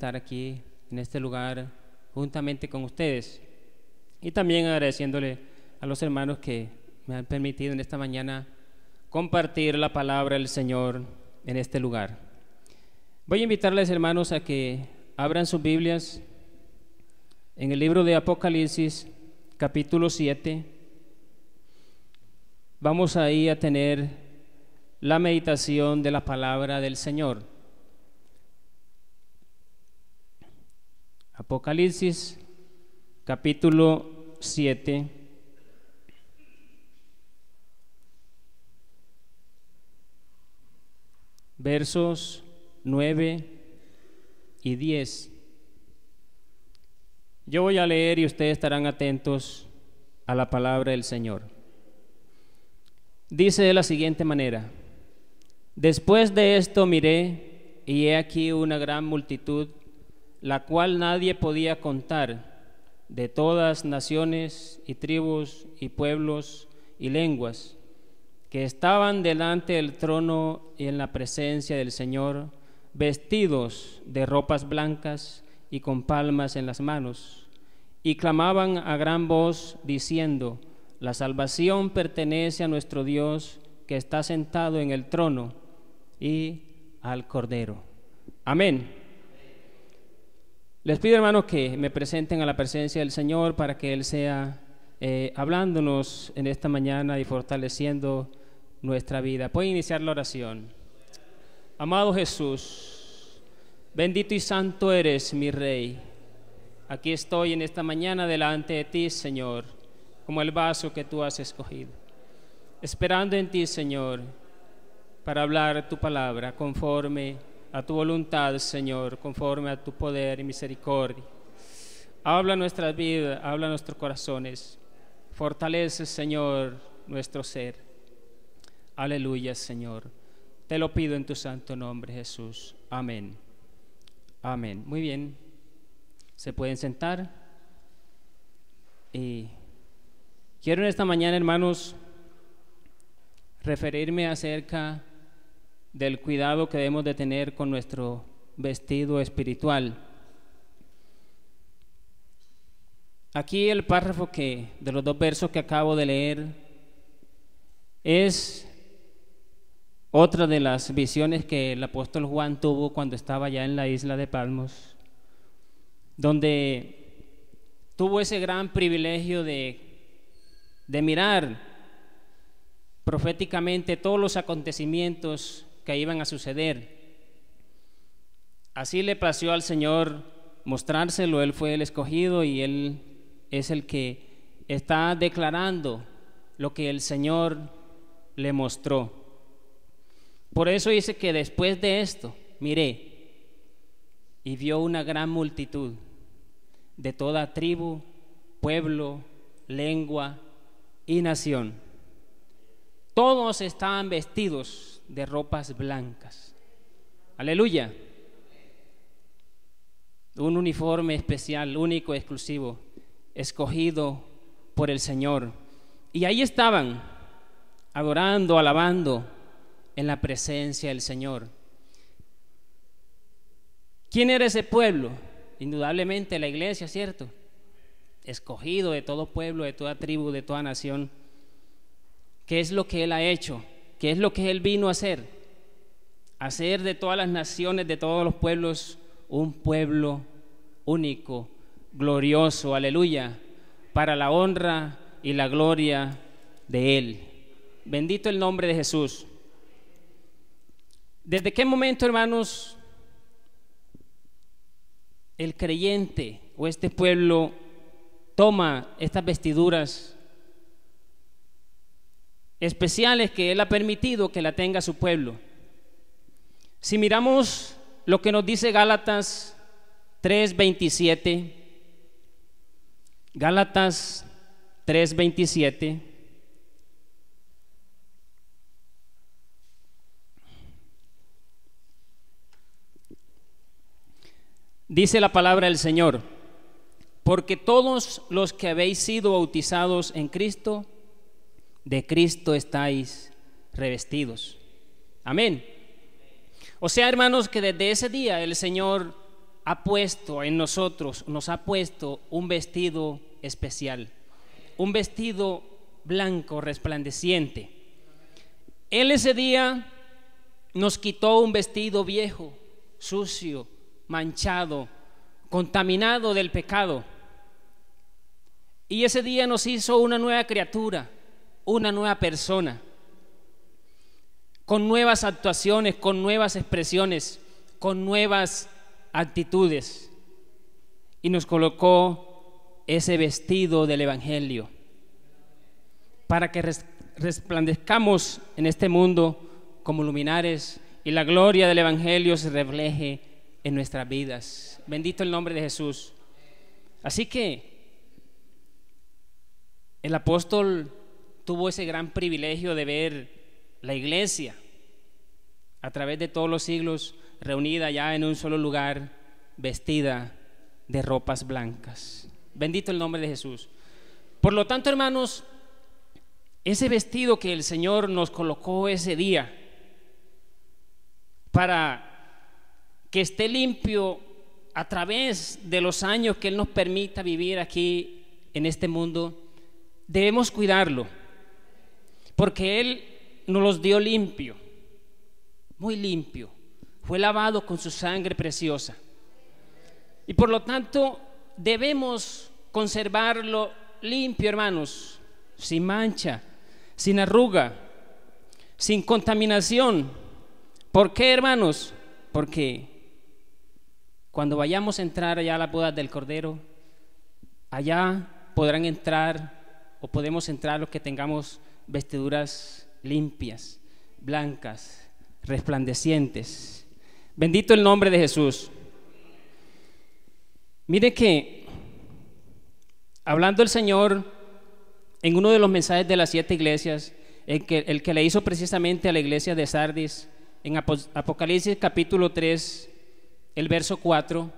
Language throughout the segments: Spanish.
estar aquí en este lugar juntamente con ustedes. Y también agradeciéndole a los hermanos que me han permitido en esta mañana compartir la palabra del Señor en este lugar. Voy a invitarles, hermanos, a que abran sus Biblias en el libro de Apocalipsis, capítulo 7. Vamos ahí a tener la meditación de la palabra del Señor. Apocalipsis capítulo 7. Versos 9 y 10. Yo voy a leer y ustedes estarán atentos a la palabra del Señor. Dice de la siguiente manera, después de esto miré y he aquí una gran multitud la cual nadie podía contar, de todas naciones y tribus y pueblos y lenguas, que estaban delante del trono y en la presencia del Señor, vestidos de ropas blancas y con palmas en las manos, y clamaban a gran voz diciendo, la salvación pertenece a nuestro Dios que está sentado en el trono y al Cordero. Amén. Les pido, hermanos, que me presenten a la presencia del Señor para que Él sea eh, hablándonos en esta mañana y fortaleciendo nuestra vida. Puede iniciar la oración. Amado Jesús, bendito y santo eres mi Rey. Aquí estoy en esta mañana delante de ti, Señor, como el vaso que tú has escogido. Esperando en ti, Señor, para hablar tu palabra conforme a tu voluntad, Señor, conforme a tu poder y misericordia. Habla nuestras vidas, habla nuestros corazones. Fortalece, Señor, nuestro ser. Aleluya, Señor. Te lo pido en tu santo nombre, Jesús. Amén. Amén. Muy bien. Se pueden sentar. Y eh, quiero en esta mañana, hermanos, referirme acerca del cuidado que debemos de tener con nuestro vestido espiritual. Aquí el párrafo que de los dos versos que acabo de leer es otra de las visiones que el apóstol Juan tuvo cuando estaba ya en la isla de Palmos, donde tuvo ese gran privilegio de, de mirar proféticamente todos los acontecimientos que iban a suceder. Así le plació al Señor mostrárselo, Él fue el escogido y Él es el que está declarando lo que el Señor le mostró. Por eso dice que después de esto, miré y vio una gran multitud de toda tribu, pueblo, lengua y nación todos estaban vestidos de ropas blancas. Aleluya. Un uniforme especial, único, exclusivo, escogido por el Señor. Y ahí estaban, adorando, alabando en la presencia del Señor. ¿Quién era ese pueblo? Indudablemente la iglesia, ¿cierto? Escogido de todo pueblo, de toda tribu, de toda nación. ¿Qué es lo que Él ha hecho? ¿Qué es lo que Él vino a hacer? Hacer de todas las naciones, de todos los pueblos, un pueblo único, glorioso, aleluya, para la honra y la gloria de Él. Bendito el nombre de Jesús. ¿Desde qué momento, hermanos, el creyente o este pueblo toma estas vestiduras especiales que Él ha permitido que la tenga su pueblo. Si miramos lo que nos dice Gálatas 3:27, Gálatas 3:27, Dice la palabra del Señor, porque todos los que habéis sido bautizados en Cristo, de Cristo estáis revestidos. Amén. O sea, hermanos, que desde ese día el Señor ha puesto en nosotros, nos ha puesto un vestido especial, un vestido blanco, resplandeciente. Él ese día nos quitó un vestido viejo, sucio, manchado, contaminado del pecado. Y ese día nos hizo una nueva criatura una nueva persona, con nuevas actuaciones, con nuevas expresiones, con nuevas actitudes. Y nos colocó ese vestido del Evangelio para que resplandezcamos en este mundo como luminares y la gloria del Evangelio se refleje en nuestras vidas. Bendito el nombre de Jesús. Así que el apóstol tuvo ese gran privilegio de ver la iglesia a través de todos los siglos reunida ya en un solo lugar, vestida de ropas blancas. Bendito el nombre de Jesús. Por lo tanto, hermanos, ese vestido que el Señor nos colocó ese día para que esté limpio a través de los años que Él nos permita vivir aquí en este mundo, debemos cuidarlo porque Él nos los dio limpio, muy limpio. Fue lavado con su sangre preciosa. Y por lo tanto debemos conservarlo limpio, hermanos, sin mancha, sin arruga, sin contaminación. ¿Por qué, hermanos? Porque cuando vayamos a entrar allá a la boda del Cordero, allá podrán entrar o podemos entrar los que tengamos vestiduras limpias, blancas, resplandecientes. Bendito el nombre de Jesús. Mire que, hablando el Señor en uno de los mensajes de las siete iglesias, el que, el que le hizo precisamente a la iglesia de Sardis, en Apocalipsis capítulo 3, el verso 4,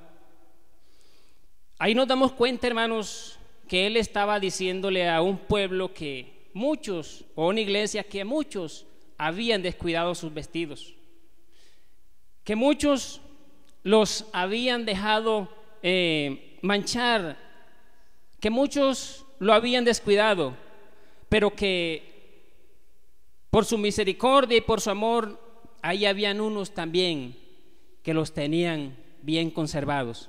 ahí nos damos cuenta, hermanos, que Él estaba diciéndole a un pueblo que muchos, o una iglesia que muchos habían descuidado sus vestidos, que muchos los habían dejado eh, manchar, que muchos lo habían descuidado, pero que por su misericordia y por su amor, ahí habían unos también que los tenían bien conservados.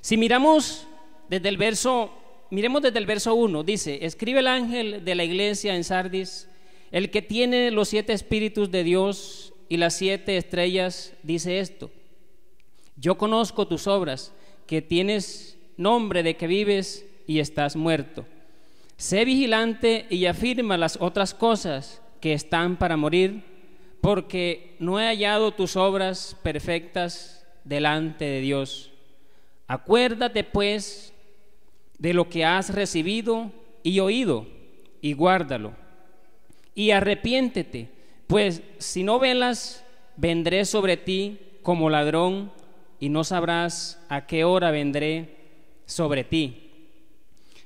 Si miramos desde el verso miremos desde el verso 1, dice, escribe el ángel de la iglesia en Sardis, el que tiene los siete espíritus de Dios y las siete estrellas, dice esto, yo conozco tus obras, que tienes nombre de que vives y estás muerto. Sé vigilante y afirma las otras cosas que están para morir, porque no he hallado tus obras perfectas delante de Dios. Acuérdate pues de lo que has recibido y oído, y guárdalo. Y arrepiéntete, pues si no velas, vendré sobre ti como ladrón, y no sabrás a qué hora vendré sobre ti.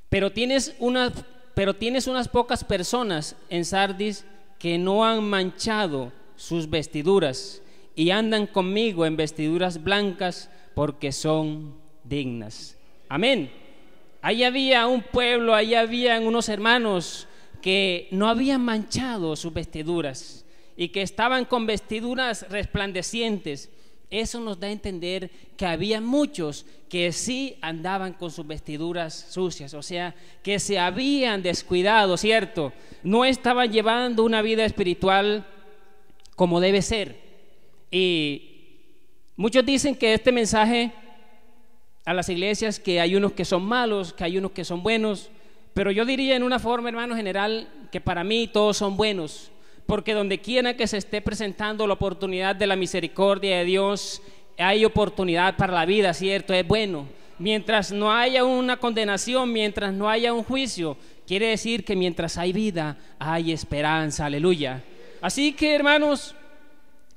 Pero tienes unas, pero tienes unas pocas personas en Sardis que no han manchado sus vestiduras y andan conmigo en vestiduras blancas porque son dignas. Amén. Ahí había un pueblo, ahí habían unos hermanos que no habían manchado sus vestiduras y que estaban con vestiduras resplandecientes. Eso nos da a entender que había muchos que sí andaban con sus vestiduras sucias, o sea, que se habían descuidado, ¿cierto? No estaban llevando una vida espiritual como debe ser. Y muchos dicen que este mensaje a las iglesias que hay unos que son malos, que hay unos que son buenos, pero yo diría en una forma, hermano general, que para mí todos son buenos, porque donde quiera que se esté presentando la oportunidad de la misericordia de Dios, hay oportunidad para la vida, ¿cierto? Es bueno. Mientras no haya una condenación, mientras no haya un juicio, quiere decir que mientras hay vida, hay esperanza, aleluya. Así que, hermanos,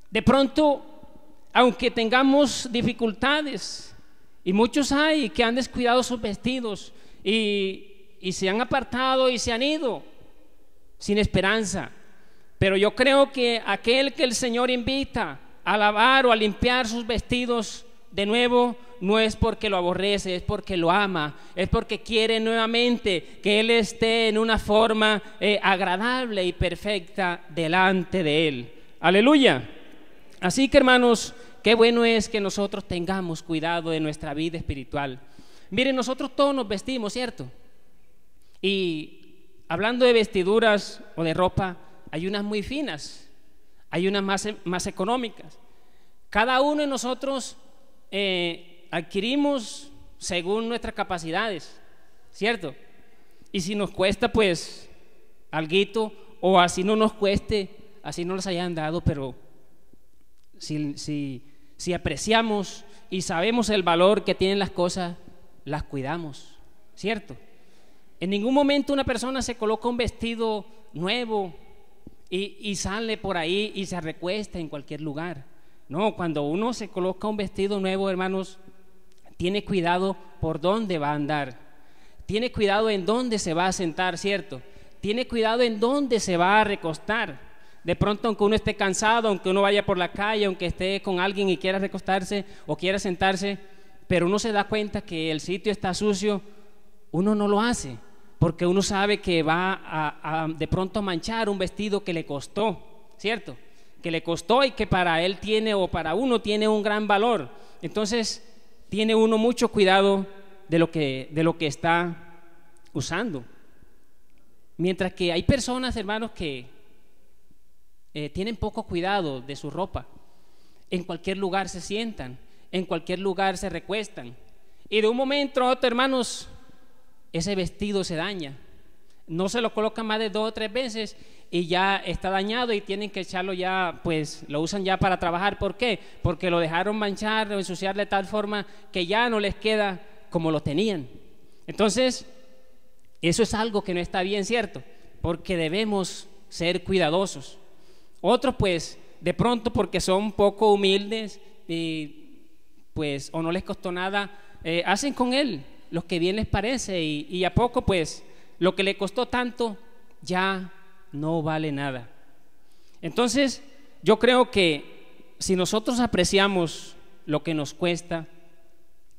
de pronto, aunque tengamos dificultades, y muchos hay que han descuidado sus vestidos y, se han apartado y se han ido sin esperanza. Pero yo creo que aquel que el Señor invita a lavar o a limpiar sus vestidos de nuevo, no es porque lo aborrece, es porque lo ama, es porque quiere nuevamente que Él esté en una forma eh, agradable y perfecta delante de Él. Aleluya. Así que hermanos, Qué bueno es que nosotros tengamos cuidado de nuestra vida espiritual. Miren, nosotros todos nos vestimos, ¿cierto? Y hablando de vestiduras o de ropa, hay unas muy finas, hay unas más, más económicas. Cada uno de nosotros eh, adquirimos según nuestras capacidades, ¿cierto? Y si nos cuesta, pues, algo, o así no nos cueste, así no las hayan dado, pero si, si, si apreciamos y sabemos el valor que tienen las cosas, las cuidamos, ¿cierto? En ningún momento una persona se coloca un vestido nuevo y, sale por ahí y se recuesta en cualquier lugar. No, cuando uno se coloca un vestido nuevo, hermanos, tiene cuidado por dónde va a andar. Tiene cuidado en dónde se va a sentar, ¿cierto? Tiene cuidado en dónde se va a recostar. De pronto, aunque uno esté cansado, aunque uno vaya por la calle, aunque esté con alguien y quiera recostarse o quiera sentarse, pero uno se da cuenta que el sitio está sucio, uno no lo hace, porque uno sabe que va a, de pronto manchar un vestido que le costó, ¿cierto? Que le costó y que para él tiene o para uno tiene un gran valor. Entonces, tiene uno mucho cuidado de lo que, de lo que está usando. Mientras que hay personas, hermanos, que eh, tienen poco cuidado de su ropa. En cualquier lugar se sientan, en cualquier lugar se recuestan. Y de un momento a otro, hermanos, ese vestido se daña. No se lo colocan más de dos o tres veces y ya está dañado y tienen que echarlo ya, pues lo usan ya para trabajar. ¿Por qué? Porque lo dejaron manchar o ensuciar de tal forma que ya no les queda como lo tenían. Entonces, eso es algo que no está bien, ¿cierto? Porque debemos ser cuidadosos. Otros pues de pronto porque son poco humildes y pues o no les costó nada, eh, hacen con él lo que bien les parece y, a poco pues lo que le costó tanto ya no vale nada. Entonces yo creo que si nosotros apreciamos lo que nos cuesta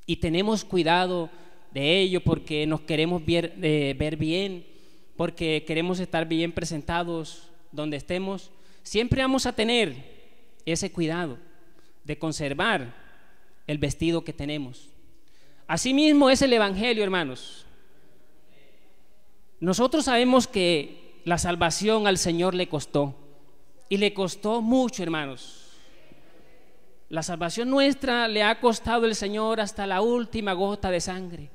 y tenemos cuidado de ello porque nos queremos ver eh, bien, porque queremos estar bien presentados donde estemos, siempre vamos a tener ese cuidado de conservar el vestido que tenemos. Asimismo es el Evangelio, hermanos. Nosotros sabemos que la salvación al Señor le costó. Y le costó mucho, hermanos. La salvación nuestra le ha costado el Señor hasta la última gota de sangre.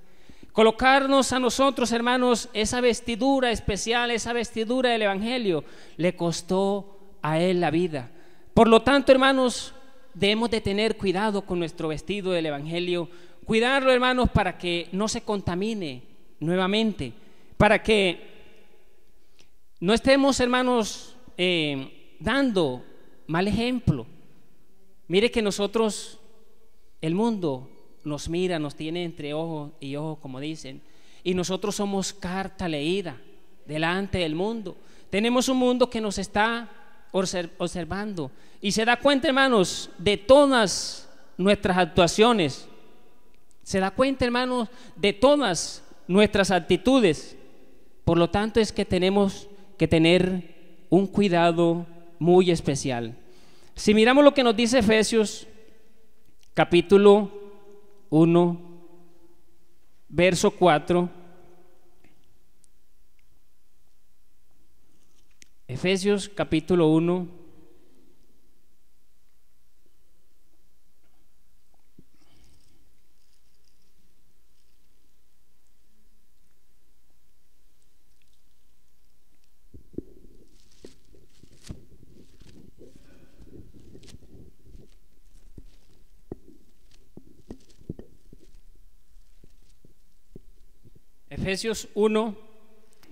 Colocarnos a nosotros, hermanos, esa vestidura especial, esa vestidura del Evangelio, le costó a Él la vida. Por lo tanto, hermanos, debemos de tener cuidado con nuestro vestido del Evangelio, cuidarlo, hermanos, para que no se contamine nuevamente, para que no estemos, hermanos, eh, dando mal ejemplo. Mire que nosotros, el mundo nos mira, nos tiene entre ojos y ojos, como dicen, y nosotros somos carta leída delante del mundo. Tenemos un mundo que nos está observando. Y se da cuenta, hermanos, de todas nuestras actuaciones. Se da cuenta, hermanos, de todas nuestras actitudes. Por lo tanto, es que tenemos que tener un cuidado muy especial. Si miramos lo que nos dice Efesios capítulo 1, verso 4, Efesios capítulo 1. Efesios 1,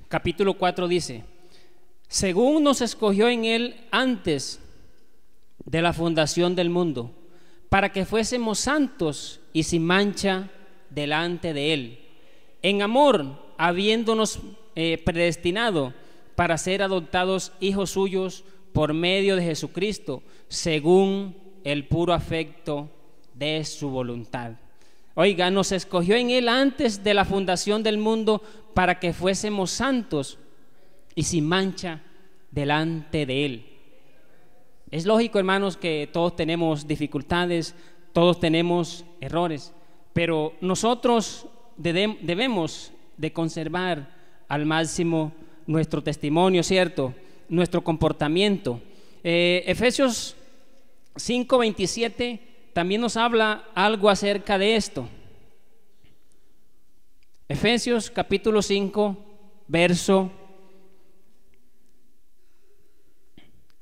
capítulo 4 dice, según nos escogió en Él antes de la fundación del mundo, para que fuésemos santos y sin mancha delante de Él, en amor, habiéndonos eh, predestinado para ser adoptados hijos suyos por medio de Jesucristo, según el puro afecto de su voluntad. Oiga, nos escogió en Él antes de la fundación del mundo para que fuésemos santos y sin mancha delante de Él. Es lógico, hermanos, que todos tenemos dificultades, todos tenemos errores, pero nosotros debemos de conservar al máximo nuestro testimonio, ¿cierto? Nuestro comportamiento. Eh, Efesios Efesios 5:27 también nos habla algo acerca de esto. Efesios capítulo 5, verso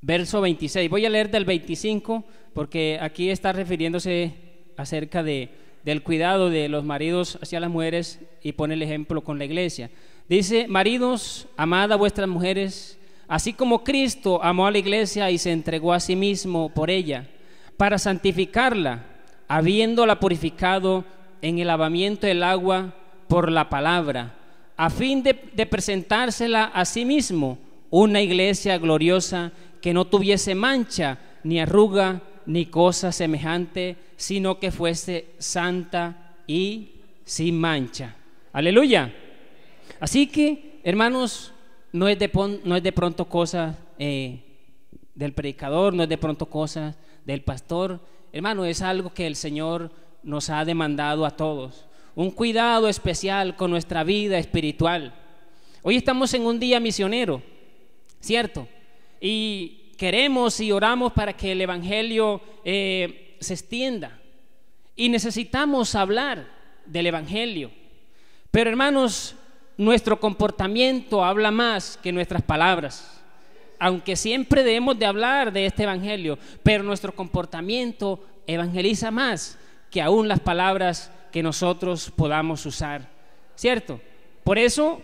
verso 26. Voy a leer del 25 porque aquí está refiriéndose acerca de, del cuidado de los maridos hacia las mujeres y pone el ejemplo con la iglesia. Dice, maridos, amad a vuestras mujeres, así como Cristo amó a la iglesia y se entregó a sí mismo por ella, para santificarla, habiéndola purificado en el lavamiento del agua por la palabra, a fin de, de presentársela a sí mismo, una iglesia gloriosa que no tuviese mancha, ni arruga, ni cosa semejante, sino que fuese santa y sin mancha. Aleluya. Así que, hermanos, no es de, pronto cosa eh, del predicador, no es de pronto cosa del pastor. Hermano, es algo que el Señor nos ha demandado a todos. Un cuidado especial con nuestra vida espiritual. Hoy estamos en un día misionero, ¿cierto? y queremos y oramos para que el Evangelio eh, se extienda. Y necesitamos hablar del Evangelio. Pero hermanos, nuestro comportamiento habla más que nuestras palabras. Aunque siempre debemos de hablar de este Evangelio, pero nuestro comportamiento evangeliza más que aún las palabras que nosotros podamos usar. ¿Cierto? Por eso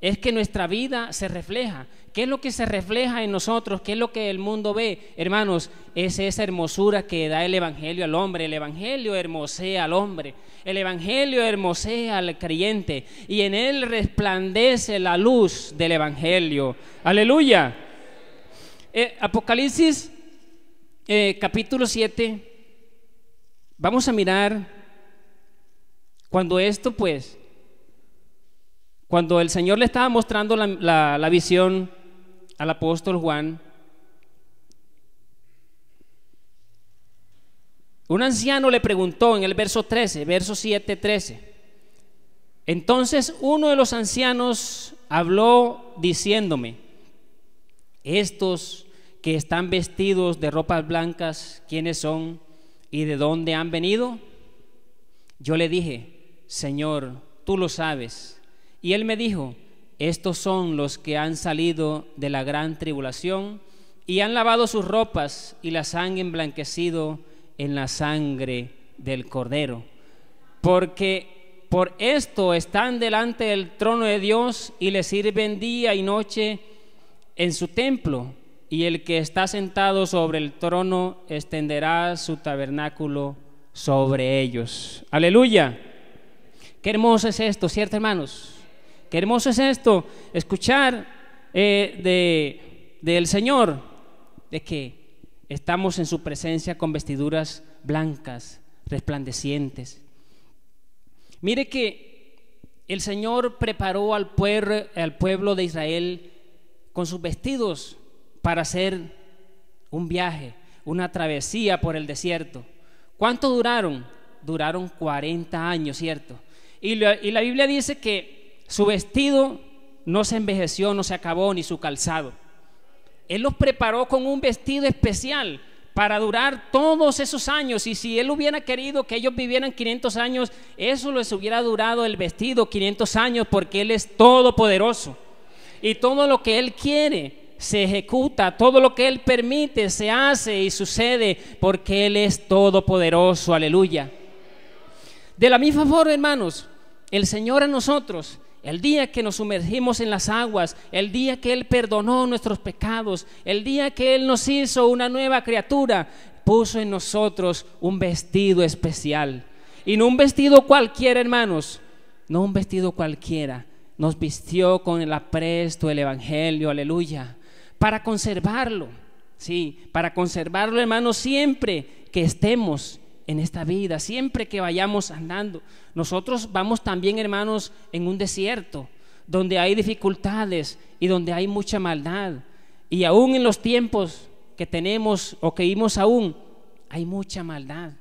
es que nuestra vida se refleja. ¿Qué es lo que se refleja en nosotros? ¿Qué es lo que el mundo ve? Hermanos, es esa hermosura que da el Evangelio al hombre. El Evangelio hermosea al hombre. El Evangelio hermosea al creyente. Y en él resplandece la luz del Evangelio. Aleluya. Eh, Apocalipsis eh, capítulo 7. Vamos a mirar cuando esto pues cuando el Señor le estaba mostrando la, visión al apóstol Juan, un anciano le preguntó en el verso 13, verso 7, 13. Entonces uno de los ancianos habló diciéndome, estos que están vestidos de ropas blancas, ¿quiénes son y de dónde han venido? Yo le dije, Señor, tú lo sabes. Y él me dijo, estos son los que han salido de la gran tribulación y han lavado sus ropas y las han emblanquecido en la sangre del Cordero. Porque por esto están delante del trono de Dios y le sirven día y noche en su templo. Y el que está sentado sobre el trono extenderá su tabernáculo sobre ellos. Aleluya. Qué hermoso es esto, ¿cierto, hermanos? Qué hermoso es esto, escuchar eh, del Señor, de que estamos en su presencia con vestiduras blancas, resplandecientes. Mire que el Señor preparó al, pueblo de Israel con sus vestidos para hacer un viaje, una travesía por el desierto. ¿Cuánto duraron? Duraron 40 años, ¿cierto? y la Biblia dice que su vestido no se envejeció, no se acabó, ni su calzado. Él los preparó con un vestido especial para durar todos esos años. Y si él hubiera querido que ellos vivieran 500 años, eso les hubiera durado el vestido 500 años porque él es todopoderoso. Y todo lo que él quiere se ejecuta, todo lo que él permite se hace y sucede porque él es todopoderoso. Aleluya. De la misma forma, hermanos, el Señor a nosotros el día que nos sumergimos en las aguas, el día que Él perdonó nuestros pecados, el día que Él nos hizo una nueva criatura, puso en nosotros un vestido especial. Y no un vestido cualquiera, hermanos, no un vestido cualquiera. Nos vistió con el apresto, el Evangelio, aleluya, para conservarlo. Sí, para conservarlo, hermanos, siempre que estemos en esta vida, siempre que vayamos andando. Nosotros vamos también, hermanos, en un desierto donde hay dificultades y donde hay mucha maldad. Y aún en los tiempos que tenemos o que vimos aún, hay mucha maldad,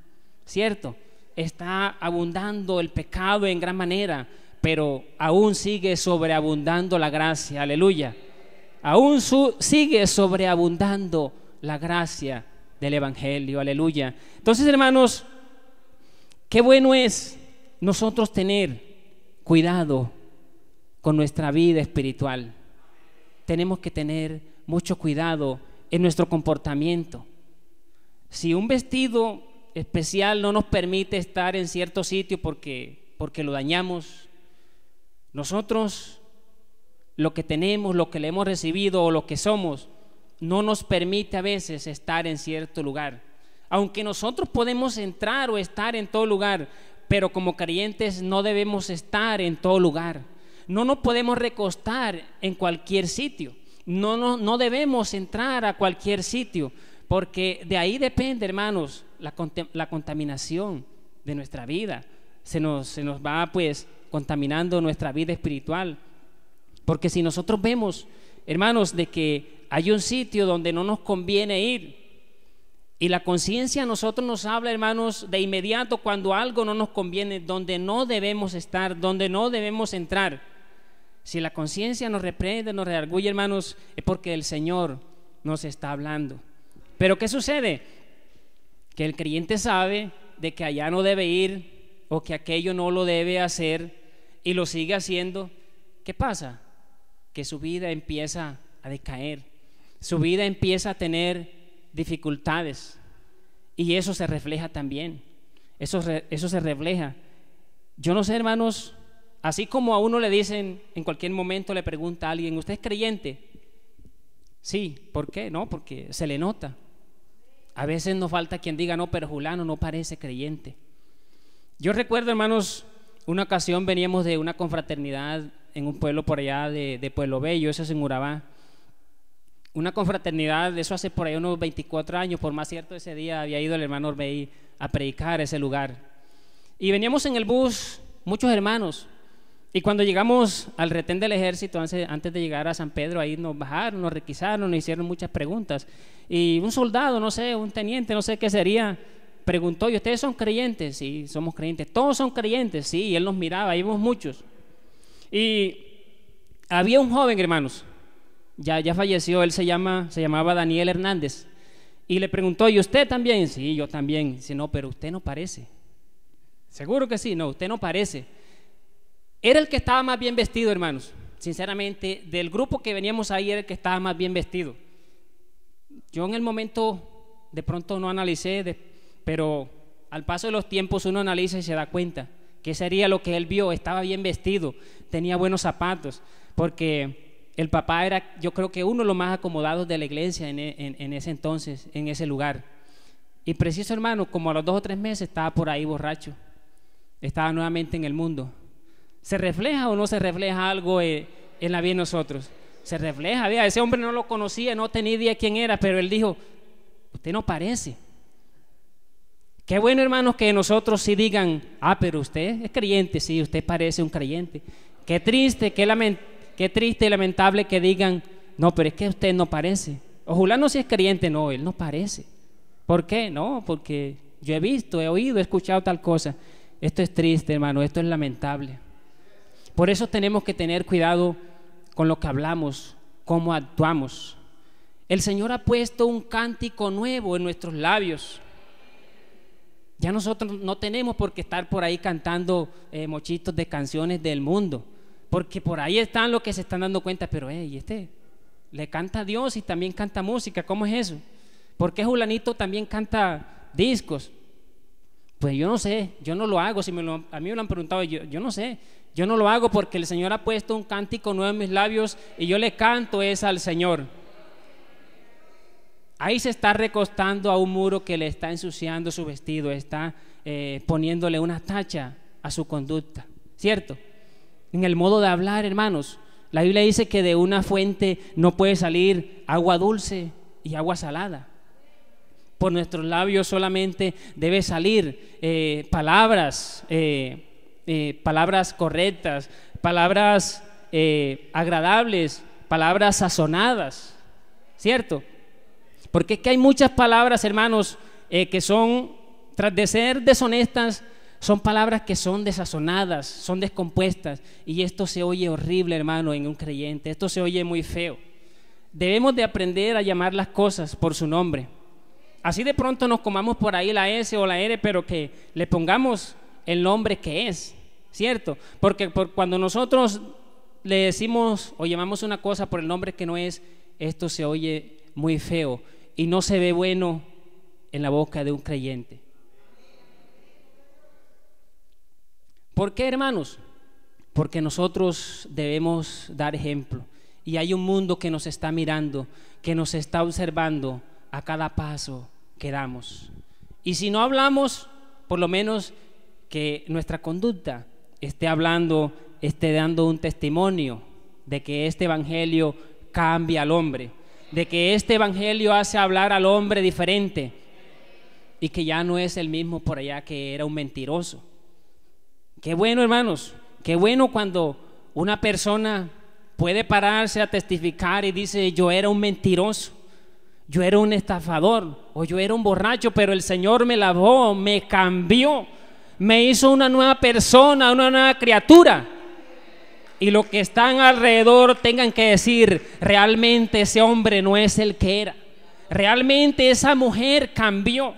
¿cierto? Está abundando el pecado en gran manera, pero aún sigue sobreabundando la gracia, aleluya. Aún sigue sobreabundando la gracia del Evangelio. Aleluya. Entonces, hermanos, qué bueno es nosotros tener cuidado con nuestra vida espiritual. Tenemos que tener mucho cuidado en nuestro comportamiento. Si un vestido especial no nos permite estar en cierto sitio porque, porque lo dañamos, nosotros lo que tenemos, lo que le hemos recibido o lo que somos, no nos permite a veces estar en cierto lugar. Aunque nosotros podemos entrar o estar en todo lugar, pero como creyentes no debemos estar en todo lugar. No nos podemos recostar en cualquier sitio. No, no, debemos entrar a cualquier sitio, porque de ahí depende, hermanos, la, contaminación de nuestra vida. Se nos, se nos va pues contaminando nuestra vida espiritual. Porque si nosotros vemos, hermanos, de que hay un sitio donde no nos conviene ir. Y la conciencia a nosotros nos habla, hermanos, de inmediato cuando algo no nos conviene, donde no debemos estar, donde no debemos entrar. Si la conciencia nos reprende, nos rearguye, hermanos, es porque el Señor nos está hablando. Pero ¿qué sucede? Que el creyente sabe de que allá no debe ir o que aquello no lo debe hacer y lo sigue haciendo. ¿Qué pasa? Que su vida empieza a decaer su vida empieza a tener dificultades y eso se refleja también. Eso, eso se refleja. Yo no sé, hermanos, así como a uno le dicen, en cualquier momento le pregunta a alguien, ¿usted es creyente? Sí, ¿por qué? No, porque se le nota. A veces nos falta quien diga, no, pero Julano no parece creyente. Yo recuerdo, hermanos, una ocasión veníamos de una confraternidad en un pueblo por allá de, de Pueblo Bello, eso es en Urabá una confraternidad, eso hace por ahí unos 24 años, por más cierto, ese día había ido el hermano Orbei a predicar ese lugar. Y veníamos en el bus, muchos hermanos, y cuando llegamos al retén del ejército, antes, de llegar a San Pedro, ahí nos bajaron, nos requisaron, nos hicieron muchas preguntas. Y un soldado, no sé, un teniente, no sé qué sería, preguntó, ¿y ustedes son creyentes? Sí, somos creyentes. Todos son creyentes, sí, y él nos miraba, íbamos muchos. Y había un joven, hermanos, ya, ya falleció, él se, llama, se llamaba Daniel Hernández. Y le preguntó, ¿y usted también? Sí, yo también. Dice, no, pero usted no parece. Seguro que sí, no, usted no parece. Era el que estaba más bien vestido, hermanos. Sinceramente, del grupo que veníamos ahí era el que estaba más bien vestido. Yo en el momento de pronto no analicé, pero al paso de los tiempos uno analiza y se da cuenta que sería lo que él vio. Estaba bien vestido, tenía buenos zapatos, porque el papá era, yo creo que uno de los más acomodados de la iglesia e, en, ese entonces, en ese lugar. Y preciso, hermano, como a los dos o tres meses estaba por ahí borracho. Estaba nuevamente en el mundo. ¿Se refleja o no se refleja algo eh, en la vida de nosotros? Se refleja, ese hombre no lo conocía, no tenía idea quién era, pero él dijo, usted no parece. Qué bueno, hermano que nosotros sí digan, ah, pero usted es creyente, sí, usted parece un creyente. Qué triste, qué lamentable es triste y lamentable que digan, no, pero es que usted no parece. O Julano si es creyente, no, él no parece. ¿Por qué? No, porque yo he visto, he oído, he escuchado tal cosa. Esto es triste, hermano, esto es lamentable. Por eso tenemos que tener cuidado con lo que hablamos, cómo actuamos. El Señor ha puesto un cántico nuevo en nuestros labios. Ya nosotros no tenemos por qué estar por ahí cantando eh, mochitos de canciones del mundo. Porque por ahí están los que se están dando cuenta, pero, hey, este le canta a Dios y también canta música, ¿cómo es eso? ¿Por qué Julanito también canta discos? Pues yo no sé, yo no lo hago, si lo, a mí me lo han preguntado, yo, no sé, yo no lo hago porque el Señor ha puesto un cántico nuevo en mis labios y yo le canto es al Señor. Ahí se está recostando a un muro que le está ensuciando su vestido, está eh, poniéndole una tacha a su conducta, ¿cierto? en el modo de hablar, hermanos. La Biblia dice que de una fuente no puede salir agua dulce y agua salada. Por nuestros labios solamente debe salir eh, palabras, eh, eh, palabras correctas, palabras agradables, palabras sazonadas, ¿cierto? Porque es que hay muchas palabras, hermanos, que son, tras de ser deshonestas, son palabras que son desazonadas, son descompuestas. Y esto se oye horrible, hermano, en un creyente. Esto se oye muy feo. Debemos de aprender a llamar las cosas por su nombre. Así de pronto nos comamos por ahí la S o la R, pero que le pongamos el nombre que es, ¿cierto? Porque cuando nosotros le decimos o llamamos una cosa por el nombre que no es, esto se oye muy feo y no se ve bueno en la boca de un creyente. ¿Por qué, hermanos? Porque nosotros debemos dar ejemplo. Y hay un mundo que nos está mirando, que nos está observando a cada paso que damos. Y si no hablamos, por lo menos que nuestra conducta esté hablando, esté dando un testimonio de que este Evangelio cambia al hombre, de que este Evangelio hace hablar al hombre diferente y que ya no es el mismo por allá que era un mentiroso Qué bueno, hermanos, qué bueno cuando una persona puede pararse a testificar y dice, yo era un mentiroso, yo era un estafador o yo era un borracho, pero el Señor me lavó, me cambió, me hizo una nueva persona, una nueva criatura. Y los que están alrededor tengan que decir, realmente ese hombre no es el que era, realmente esa mujer cambió,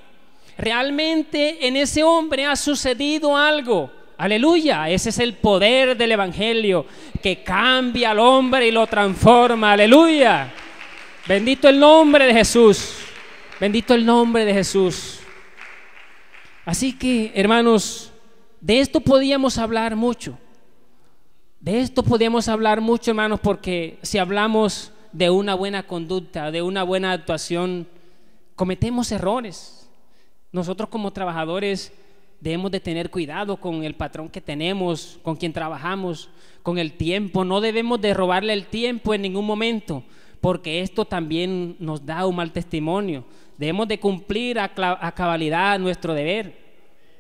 realmente en ese hombre ha sucedido algo Aleluya, ese es el poder del Evangelio que cambia al hombre y lo transforma. Aleluya. Bendito el nombre de Jesús. Bendito el nombre de Jesús. Así que, hermanos, de esto podíamos hablar mucho. De esto podíamos hablar mucho, hermanos, porque si hablamos de una buena conducta, de una buena actuación, cometemos errores. Nosotros como trabajadores Debemos de tener cuidado con el patrón que tenemos, con quien trabajamos, con el tiempo. No debemos de robarle el tiempo en ningún momento, porque esto también nos da un mal testimonio. Debemos de cumplir a, cabalidad nuestro deber.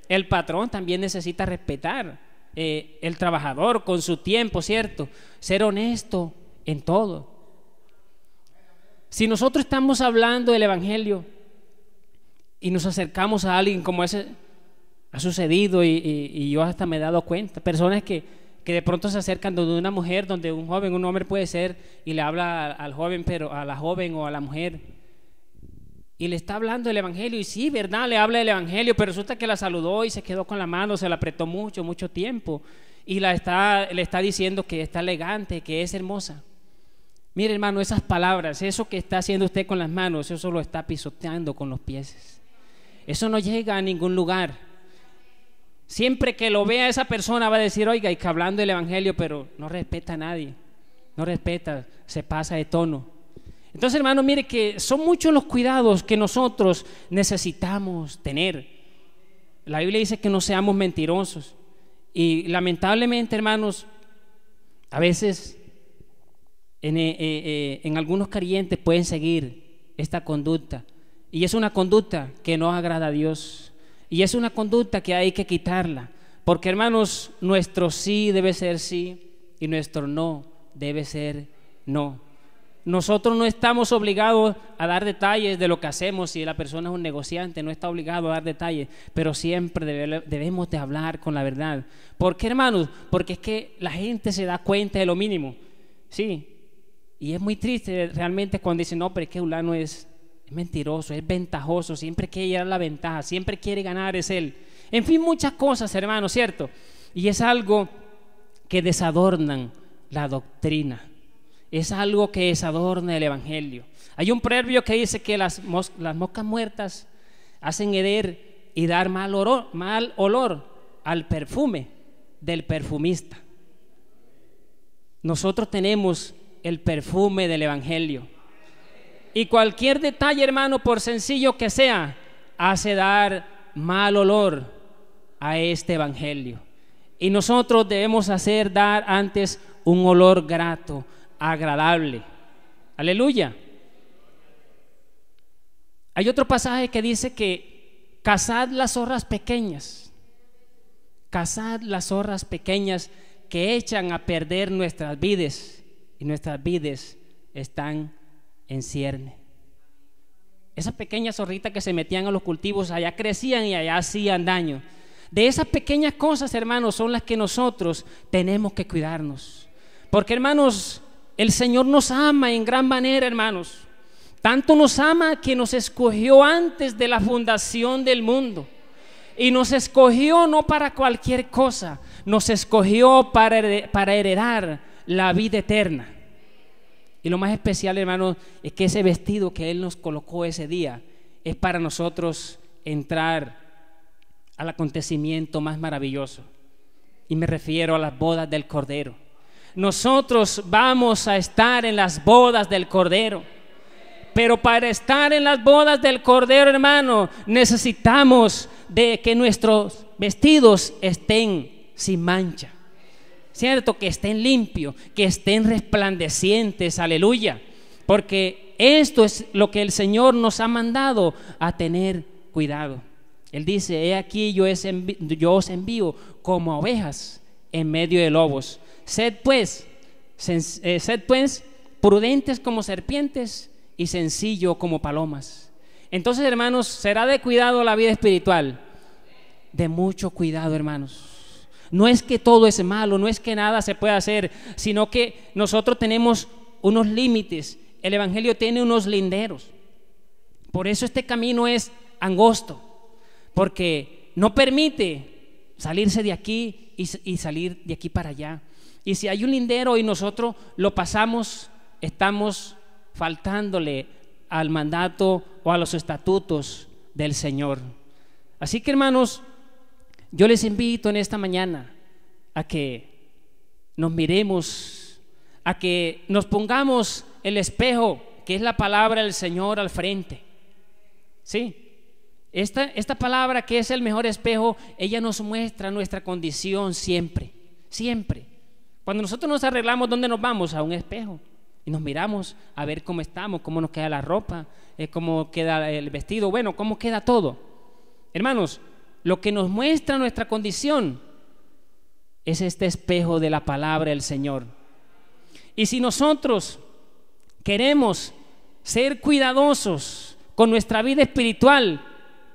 El patrón también necesita respetar eh, el trabajador con su tiempo, ¿cierto? Ser honesto en todo. Si nosotros estamos hablando del Evangelio y nos acercamos a alguien como ese, ha sucedido y, yo hasta me he dado cuenta. Personas que, de pronto se acercan donde una mujer, donde un joven, un hombre puede ser, y le habla al, joven, pero a la joven o a la mujer. Y le está hablando el Evangelio, y sí, ¿verdad? Le habla el Evangelio, pero resulta que la saludó y se quedó con la mano, se la apretó mucho, mucho tiempo. Y le está diciendo que está elegante, que es hermosa. Mire, hermano, esas palabras, eso que está haciendo usted con las manos, eso lo está pisoteando con los pies. Eso no llega a ningún lugar. Siempre que lo vea esa persona va a decir, oiga, y que hablando del Evangelio, pero no respeta a nadie, no respeta, se pasa de tono. Entonces, hermanos, mire que son muchos los cuidados que nosotros necesitamos tener. La Biblia dice que no seamos mentirosos. Y lamentablemente, hermanos, a veces en, eh, eh, eh, algunos carientes pueden seguir esta conducta. Y es una conducta que no agrada a Dios. Y es una conducta que hay que quitarla. Porque hermanos, nuestro sí debe ser sí y nuestro no debe ser no. Nosotros no estamos obligados a dar detalles de lo que hacemos. Si la persona es un negociante, no está obligado a dar detalles, pero siempre debemos de hablar con la verdad. ¿Por qué, hermanos? Porque es que la gente se da cuenta de lo mínimo. Sí. Y es muy triste realmente cuando dicen, no, pero es que Ulano es mentiroso, es ventajoso, siempre quiere llegar la ventaja, siempre quiere ganar, es él. En fin, muchas cosas, hermano, ¿cierto? Y es algo que desadornan la doctrina. Es algo que desadorna el Evangelio. Hay un proverbio que dice que las, moscas muertas hacen herir y dar mal olor al perfume del perfumista. Nosotros tenemos el perfume del Evangelio. Y cualquier detalle, hermano, por sencillo que sea, hace dar mal olor a este Evangelio. Y nosotros debemos hacer dar antes un olor grato, agradable. Aleluya. Hay otro pasaje que dice que cazad las zorras pequeñas, cazad las zorras pequeñas que echan a perder nuestras vides y nuestras vides están en cierne. Esas pequeñas zorritas que se metían a los cultivos, allá crecían y allá hacían daño. De esas pequeñas cosas, hermanos, son las que nosotros tenemos que cuidarnos. Porque, hermanos, el Señor nos ama en gran manera, hermanos. Tanto nos ama que nos escogió antes de la fundación del mundo. Y nos escogió no para cualquier cosa, nos escogió para, para heredar la vida eterna. Y lo más especial, hermano, es que ese vestido que Él nos colocó ese día es para nosotros entrar al acontecimiento más maravilloso. Y me refiero a las bodas del Cordero. Nosotros vamos a estar en las bodas del Cordero. Pero para estar en las bodas del Cordero, hermano, necesitamos de que nuestros vestidos estén sin mancha. ¿cierto? Que estén limpios, que estén resplandecientes, aleluya. Porque esto es lo que el Señor nos ha mandado a tener cuidado. Él dice, he aquí yo, os envío como ovejas en medio de lobos. Sed pues, eh, sed pues prudentes como serpientes y sencillo como palomas. Entonces, hermanos, será de cuidado la vida espiritual. De mucho cuidado, hermanos no es que todo es malo, no es que nada se pueda hacer, sino que nosotros tenemos unos límites. El Evangelio tiene unos linderos. Por eso este camino es angosto, porque no permite salirse de aquí y, salir de aquí para allá. Y si hay un lindero y nosotros lo pasamos, estamos faltándole al mandato o a los estatutos del Señor. Así que hermanos, yo les invito en esta mañana a que nos miremos, a que nos pongamos el espejo, que es la palabra del Señor al frente. ¿Sí? Esta, esta palabra que es el mejor espejo, ella nos muestra nuestra condición siempre, siempre. Cuando nosotros nos arreglamos, ¿dónde nos vamos? A un espejo. Y nos miramos a ver cómo estamos, cómo nos queda la ropa, eh, cómo queda el vestido, bueno, cómo queda todo. Hermanos, lo que nos muestra nuestra condición es este espejo de la palabra del Señor. Y si nosotros queremos ser cuidadosos con nuestra vida espiritual,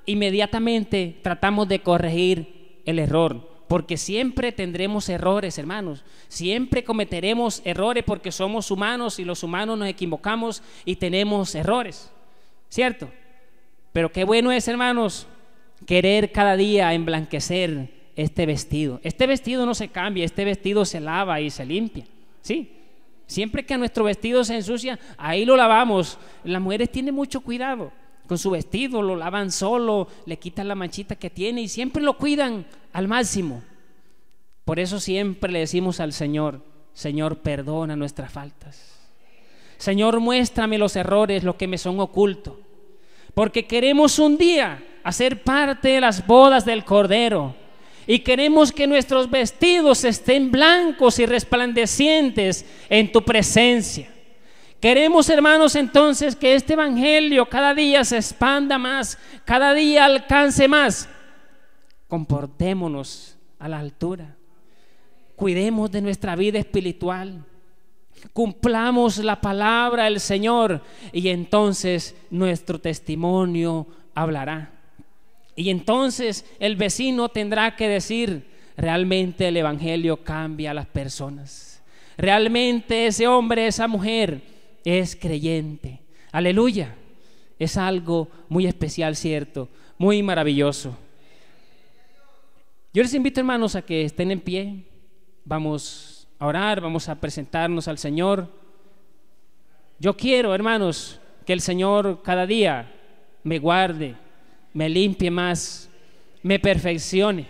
inmediatamente tratamos de corregir el error, porque siempre tendremos errores, hermanos, siempre cometeremos errores porque somos humanos y los humanos nos equivocamos y tenemos errores, ¿cierto? Pero qué bueno es, hermanos, querer cada día emblanquecer este vestido. Este vestido no se cambia, este vestido se lava y se limpia. ¿Sí? Siempre que nuestro vestido se ensucia, ahí lo lavamos. Las mujeres tienen mucho cuidado con su vestido, lo lavan solo, le quitan la manchita que tiene y siempre lo cuidan al máximo. Por eso siempre le decimos al Señor, Señor, perdona nuestras faltas. Señor, muéstrame los errores, los que me son ocultos. Porque queremos un día hacer parte de las bodas del Cordero. Y queremos que nuestros vestidos estén blancos y resplandecientes en tu presencia. Queremos, hermanos, entonces que este Evangelio cada día se expanda más, cada día alcance más. Comportémonos a la altura. Cuidemos de nuestra vida espiritual. Cumplamos la palabra del Señor y entonces nuestro testimonio hablará. Y entonces el vecino tendrá que decir, realmente el Evangelio cambia a las personas. Realmente ese hombre, esa mujer es creyente. Aleluya. Es algo muy especial, cierto, muy maravilloso. Yo les invito, hermanos, a que estén en pie. Vamos a orar, vamos a presentarnos al Señor. Yo quiero, hermanos, que el Señor cada día me guarde me limpie más, me perfeccione,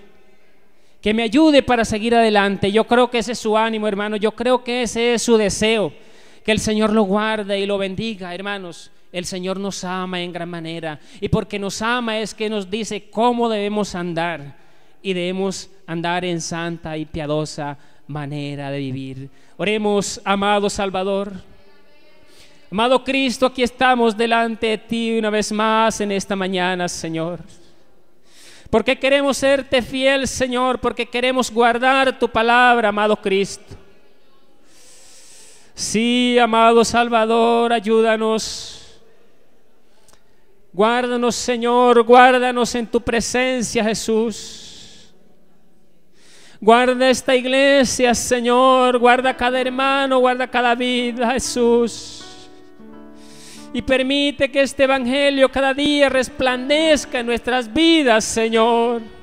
que me ayude para seguir adelante. Yo creo que ese es su ánimo, hermano. Yo creo que ese es su deseo. Que el Señor lo guarde y lo bendiga, hermanos. El Señor nos ama en gran manera. Y porque nos ama es que nos dice cómo debemos andar. Y debemos andar en santa y piadosa manera de vivir. Oremos, amado Salvador. Amado Cristo, aquí estamos delante de ti una vez más en esta mañana, Señor. Porque queremos serte fiel, Señor, porque queremos guardar tu palabra, amado Cristo. Sí, amado Salvador, ayúdanos. Guárdanos, Señor, guárdanos en tu presencia, Jesús. Guarda esta iglesia, Señor, guarda cada hermano, guarda cada vida, Jesús. Y permite que este Evangelio cada día resplandezca en nuestras vidas, Señor.